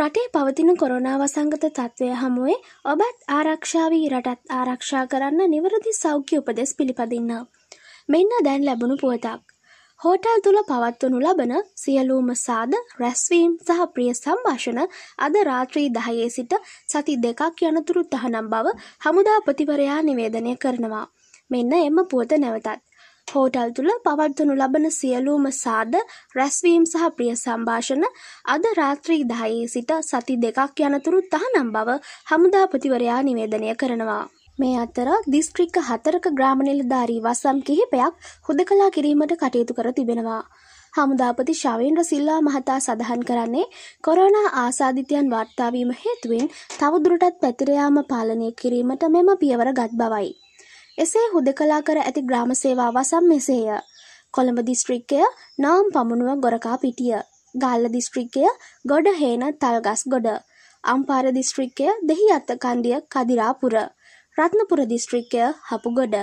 රටේ පවතින කොරනා වසංගත තත්ත්වය හමුවේ ඔබත් ආරක්ෂාවී රටත් ආරක්ෂා කරන්න නිවරදි සෞඛ්‍ය උපදෙස් පිළිපදින්න. මෙන්න දැන් ලැබුණු පුවතක්. හෝටල් තුළ පවත්වනු ලබන සියලූම සාද රැස්වීම් සහ ප්‍රිය සම්භාෂණ අද රාත්‍රී දහයේ සිට සති දෙකක් යනතුරු තහනම් බව හමුදාපතිවරයා නිවේදනය කරනවා. මෙන්න එම පුවත නැවතත්. හෝටල් තුළ පවත්වනු ලබන සියලූම සාද රැස්වීම් සහ ප්‍රිය සම්භාෂණ අද රාත්‍රී දහයේ සිට සති දෙකක් යනතුරු තහනම් බව හමුදාපතිවරයා නිවේදනය කරනවා. මේ අතර දිස්ත්‍රික්ක හතරක ග්‍රාම නිලධාරී වසම් කිහිපයක් හුදකලා කිරීමට කටයුතු කර තිබෙනවා. හමුදාපති ශවීන්ද්‍ර සිල්ලා මහතා සඳහන් කරන්නේ කොරෝනා ආසාධිතයන් වාර්තාවීම හේතුවෙන් තවදුරටත් පැතිරයාම පාලනය කිරීමට මෙම පියවර ගත් බවයි. එසේ හුදකලා කර ඇති ග්‍රාම සේවා වසම් මෙසේය. කොළඹ දිස්ත්‍රික්කය නාම් පමුණුව ගොරකා පිටිය. ගල්ල දිස්ත්‍රික්කය ගොඩ හේන තල්ගස් ගොඩ. අම්පාර දිස්ත්‍රික්කය දෙහි අත්ත කණ්ඩිය කදිරාපුර. රත්නපුර දිස්ත්‍රික්කය හපුගොඩ.